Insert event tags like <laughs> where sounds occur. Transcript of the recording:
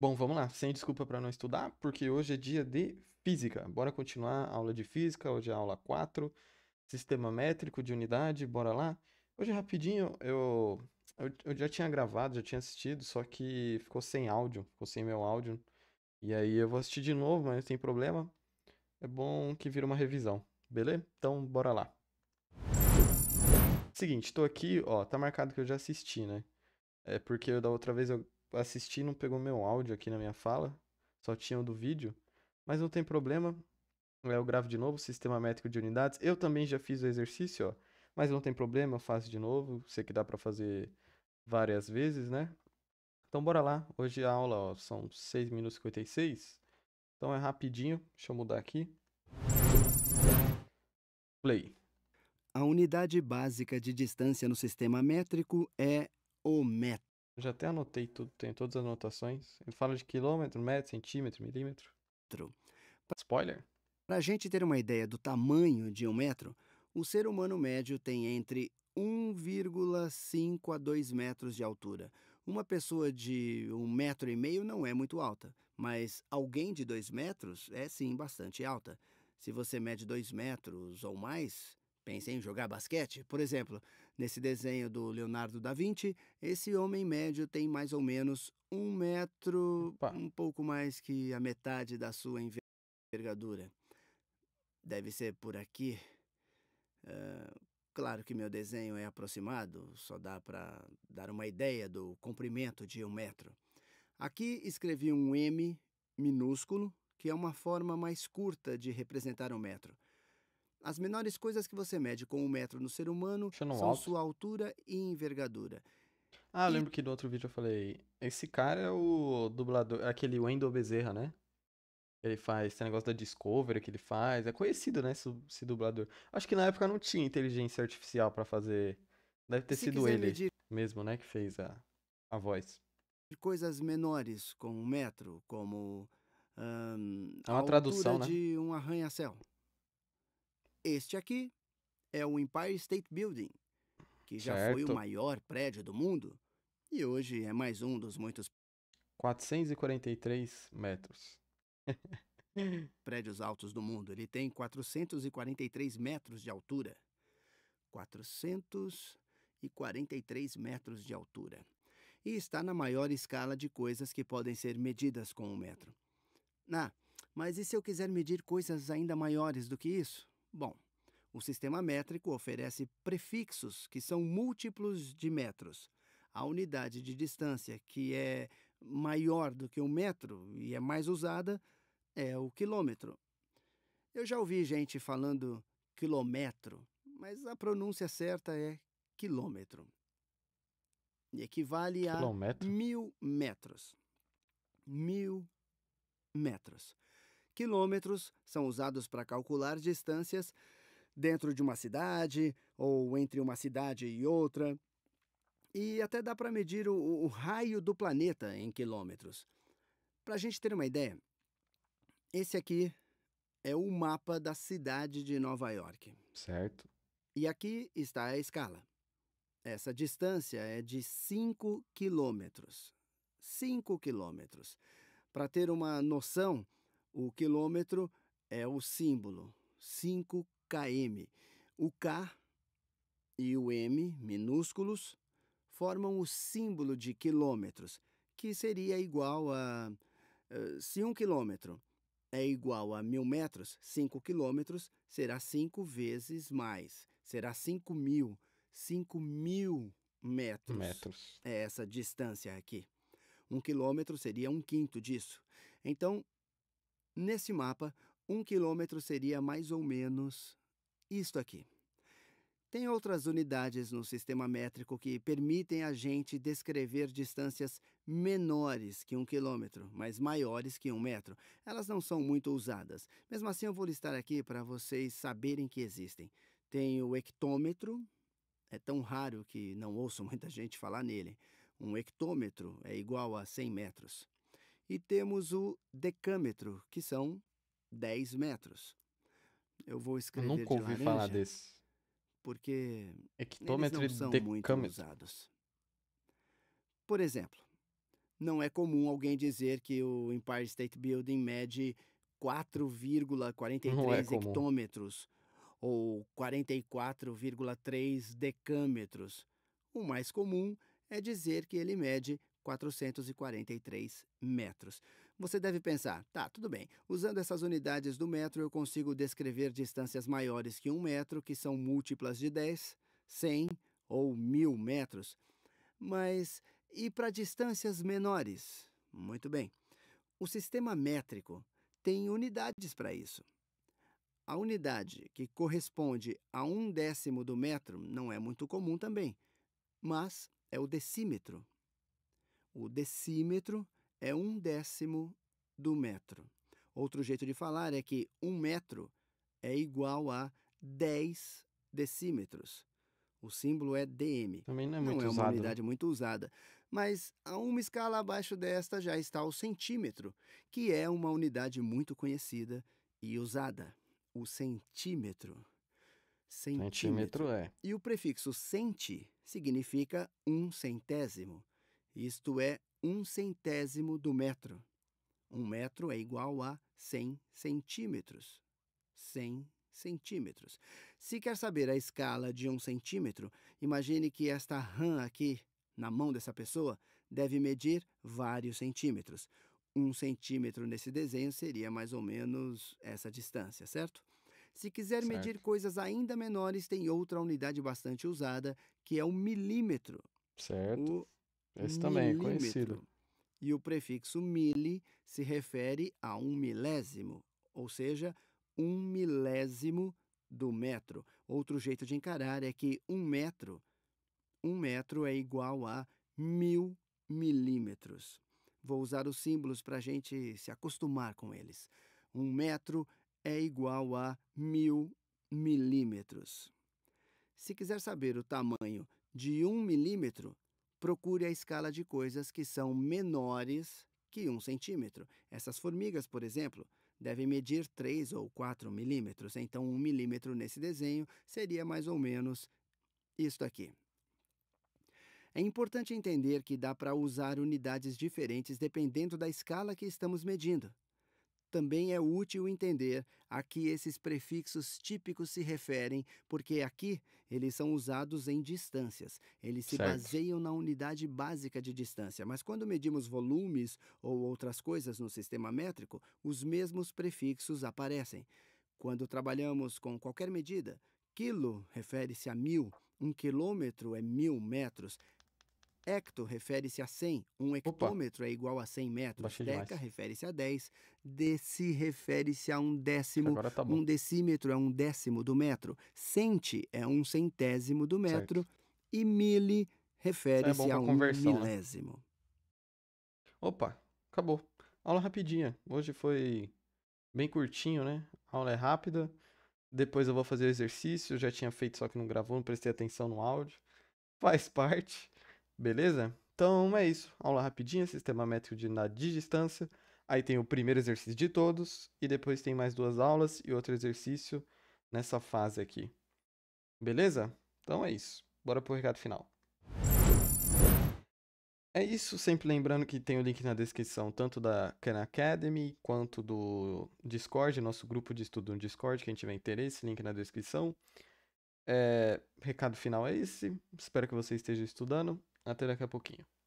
Bom, vamos lá. Sem desculpa para não estudar, porque hoje é dia de física. Bora continuar a aula de física. Hoje é a aula 4, sistema métrico de unidade. Bora lá. Hoje rapidinho, eu, eu, eu já tinha gravado, já tinha assistido, só que ficou sem áudio, ficou sem meu áudio. E aí eu vou assistir de novo, mas sem problema. É bom que vira uma revisão, beleza? Então, bora lá. Seguinte, estou aqui, ó, tá marcado que eu já assisti, né? É porque da outra vez eu assisti, não pegou meu áudio aqui na minha fala, só tinha o do vídeo, mas não tem problema. É, eu gravo de novo, sistema métrico de unidades. Eu também já fiz o exercício, ó, mas não tem problema, eu faço de novo. Sei que dá para fazer várias vezes, né? Então bora lá. Hoje a aula, ó, são 6 minutos e 56. Então é rapidinho. Deixa eu mudar aqui. Play. A unidade básica de distância no sistema métrico é o metro. Já até anotei tudo, tenho todas as anotações. Ele fala de quilômetro, metro, centímetro, milímetro. True. Spoiler? Para a gente ter uma ideia do tamanho de um metro, o ser humano médio tem entre 1,5 a 2 metros de altura. Uma pessoa de um metro e meio não é muito alta, mas alguém de 2 metros é sim bastante alta. Se você mede 2 metros ou mais, Pensei em jogar basquete, por exemplo. Nesse desenho do Leonardo da Vinci, esse homem médio tem mais ou menos um metro, Opa. um pouco mais que a metade da sua envergadura. Deve ser por aqui. Uh, claro que meu desenho é aproximado, só dá para dar uma ideia do comprimento de um metro. Aqui escrevi um M minúsculo, que é uma forma mais curta de representar um metro. As menores coisas que você mede com um metro no ser humano são alto. sua altura e envergadura. Ah, eu e... lembro que no outro vídeo eu falei, esse cara é o dublador, aquele Wendel Bezerra, né? Ele faz esse negócio da Discovery que ele faz, é conhecido, né, esse, esse dublador. Acho que na época não tinha inteligência artificial para fazer, deve ter Se sido ele medir... mesmo, né, que fez a, a voz. Coisas menores, com um metro, como... é uma a tradução, né? de um arranha-céu. Este aqui é o Empire State Building, que já certo. foi o maior prédio do mundo e hoje é mais um dos muitos 443 metros. <laughs> prédios altos do mundo. Ele tem 443 metros de altura. 443 metros de altura. E está na maior escala de coisas que podem ser medidas com um metro. Ah, mas e se eu quiser medir coisas ainda maiores do que isso? Bom, o sistema métrico oferece prefixos, que são múltiplos de metros. A unidade de distância, que é maior do que um metro e é mais usada, é o quilômetro. Eu já ouvi gente falando quilômetro, mas a pronúncia certa é quilômetro. E equivale a mil metros. Mil metros. Quilômetros são usados para calcular distâncias dentro de uma cidade ou entre uma cidade e outra. E até dá para medir o, o, raio do planeta em quilômetros. Para a gente ter uma ideia, esse aqui é o mapa da cidade de Nova York. Certo. E aqui está a escala. Essa distância é de 5 quilômetros. 5 quilômetros. Para ter uma noção, o quilômetro é o símbolo 5 km. O K e o M minúsculos formam o símbolo de quilômetros, que seria igual a. Eh, se um quilômetro é igual a mil metros, 5 quilômetros será 5 vezes mais. Será 5 mil. 5 mil metros. metros. É essa distância aqui. Um quilômetro seria um quinto disso. Então, Nesse mapa, um quilômetro seria mais ou menos isto aqui. Tem outras unidades no sistema métrico que permitem a gente descrever distâncias menores que um quilômetro, mas maiores que um metro. Elas não são muito usadas. Mesmo assim, eu vou listar aqui para vocês saberem que existem. Tem o hectômetro, é tão raro que não ouço muita gente falar nele. Um hectômetro é igual a 100 metros e temos o decâmetro, que são 10 metros. Eu vou escrever Eu nunca ouvi de laranja, falar desse. Porque Hectômetro eles não são muito usados. Por exemplo, não é comum alguém dizer que o Empire State Building mede 4,43 é hectômetros ou 44,3 decâmetros. O mais comum é dizer que ele mede 443 metros. Você deve pensar, tá, tudo bem, usando essas unidades do metro eu consigo descrever distâncias maiores que um metro, que são múltiplas de 10, 100 ou 1000 metros. Mas e para distâncias menores? Muito bem, o sistema métrico tem unidades para isso. A unidade que corresponde a um décimo do metro não é muito comum também, mas é o decímetro. O decímetro é um décimo do metro. Outro jeito de falar é que um metro é igual a 10 decímetros. O símbolo é DM. Também não é muito não é uma unidade muito usada. Mas a uma escala abaixo desta já está o centímetro, que é uma unidade muito conhecida e usada. O centímetro. Centímetro, centímetro é. E o prefixo centi significa um centésimo isto é, um centésimo do metro. Um metro é igual a 100 centímetros. 100 centímetros. Se quer saber a escala de um centímetro, imagine que esta rã aqui, na mão dessa pessoa, deve medir vários centímetros. Um centímetro nesse desenho seria mais ou menos essa distância, certo? Se quiser certo. medir coisas ainda menores, tem outra unidade bastante usada, que é o milímetro. Certo. O esse também é conhecido. E o prefixo mili se refere a um milésimo, ou seja, um milésimo do metro. Outro jeito de encarar é que um metro, um metro é igual a mil milímetros. Vou usar os símbolos para a gente se acostumar com eles. Um metro é igual a mil milímetros. Se quiser saber o tamanho de um milímetro, procure a escala de coisas que são menores que um centímetro. Essas formigas, por exemplo, devem medir 3 ou 4 milímetros, então um milímetro nesse desenho seria mais ou menos isto aqui. É importante entender que dá para usar unidades diferentes dependendo da escala que estamos medindo também é útil entender a que esses prefixos típicos se referem, porque aqui eles são usados em distâncias. Eles se certo. baseiam na unidade básica de distância, mas quando medimos volumes ou outras coisas no sistema métrico, os mesmos prefixos aparecem. Quando trabalhamos com qualquer medida, quilo refere-se a mil, um quilômetro é mil metros, Hecto refere-se a 100, um hectômetro Opa. é igual a 100 metros, Baixei deca refere-se a 10, deci refere-se a um décimo, tá um decímetro é um décimo do metro, cente é um centésimo do metro certo. e mili é refere-se é a um né? milésimo. Né? Opa, acabou. Aula rapidinha, hoje foi bem curtinho, né? A aula é rápida, depois eu vou fazer o exercício, já tinha feito só que não gravou, não prestei atenção no áudio, faz parte. Beleza? Então é isso. Aula rapidinha, sistema métrico de unidade de distância. Aí tem o primeiro exercício de todos, e depois tem mais duas aulas e outro exercício nessa fase aqui. Beleza? Então é isso. Bora pro recado final. É isso, sempre lembrando que tem o link na descrição, tanto da Khan Academy quanto do Discord, nosso grupo de estudo no Discord, quem tiver interesse, link na descrição. É, recado final é esse. Espero que você esteja estudando até daqui a pouquinho.